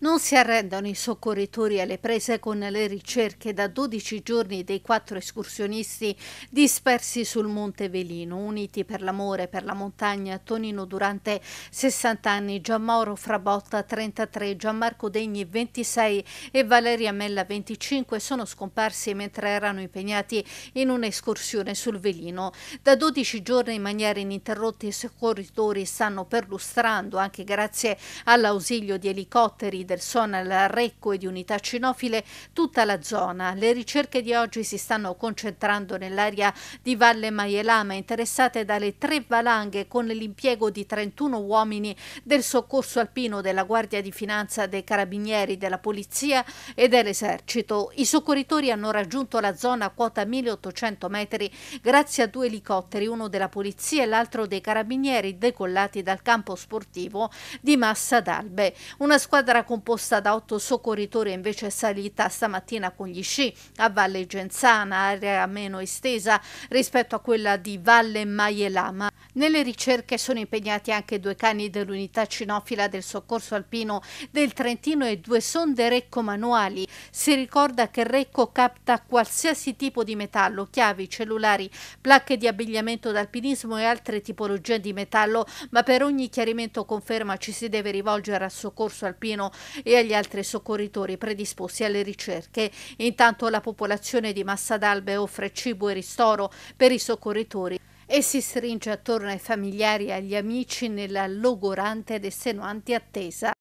Non si arrendono i soccorritori alle prese con le ricerche da 12 giorni dei quattro escursionisti dispersi sul Monte Velino, uniti per l'amore per la montagna Tonino Durante 60 anni, Gianmauro Frabotta 33, Gianmarco Degni 26 e Valeria Mella 25 sono scomparsi mentre erano impegnati in un'escursione sul Velino. Da 12 giorni in maniera ininterrotta i soccorritori stanno perlustrando anche grazie all'ausilio di elicotteri del Sonal Recco e di unità cinofile tutta la zona. Le ricerche di oggi si stanno concentrando nell'area di Valle Maielama, interessate dalle tre valanghe con l'impiego di 31 uomini del soccorso alpino della Guardia di Finanza, dei Carabinieri, della Polizia e dell'Esercito. I soccorritori hanno raggiunto la zona a quota 1800 metri grazie a due elicotteri, uno della Polizia e l'altro dei Carabinieri, decollati dal campo sportivo di Massa d'Albe. Una squadra con composta da otto soccorritori invece è salita stamattina con gli sci a Valle Genzana, area meno estesa rispetto a quella di Valle Maielama. Nelle ricerche sono impegnati anche due cani dell'unità cinofila del soccorso alpino del Trentino e due sonde recco manuali. Si ricorda che recco capta qualsiasi tipo di metallo, chiavi, cellulari, placche di abbigliamento d'alpinismo e altre tipologie di metallo, ma per ogni chiarimento o conferma ci si deve rivolgere al soccorso alpino e agli altri soccorritori predisposti alle ricerche. Intanto la popolazione di Massa d'Albe offre cibo e ristoro per i soccorritori e si stringe attorno ai familiari e agli amici nella logorante ed estenuante attesa.